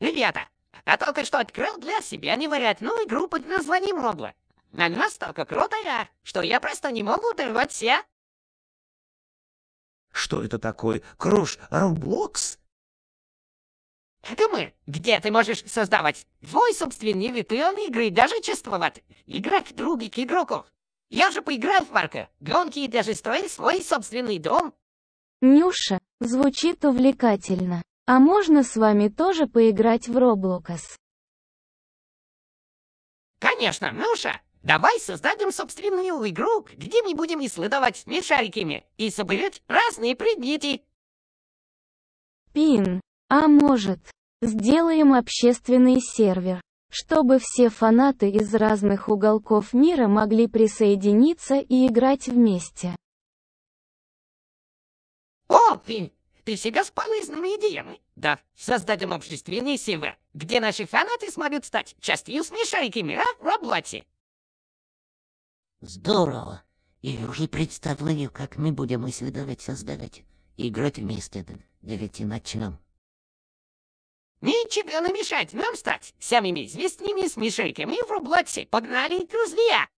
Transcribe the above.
«Ребята, а только что открыл для себя невероятную игру под названием Roblox. Она настолько крутая, что я просто не могу оторвать все. Что это такое? круж Роблокс? Это мы, где ты можешь создавать свой собственный виртуальный игры и даже чувствовать, играть к игроков. Я же поиграл в парка, гонки и даже строил свой собственный дом. Нюша, звучит увлекательно. А можно с вами тоже поиграть в Роблокас? Конечно, Нуша! Давай создадим собственную игру, где мы будем исследовать мешариками и собирать разные предметы. Пин, а может, сделаем общественный сервер, чтобы все фанаты из разных уголков мира могли присоединиться и играть вместе. О, Пин, ты себя с из идеями. Да, создадим общественные силы, где наши фанаты смогут стать частью смешарики мира в работе. Здорово. И уже представлю, как мы будем исследовать, создавать и играть вместе. Давайте начнем. Ничего не мешать нам стать самыми известными смешайками в Роблоксе. Погнали, друзья!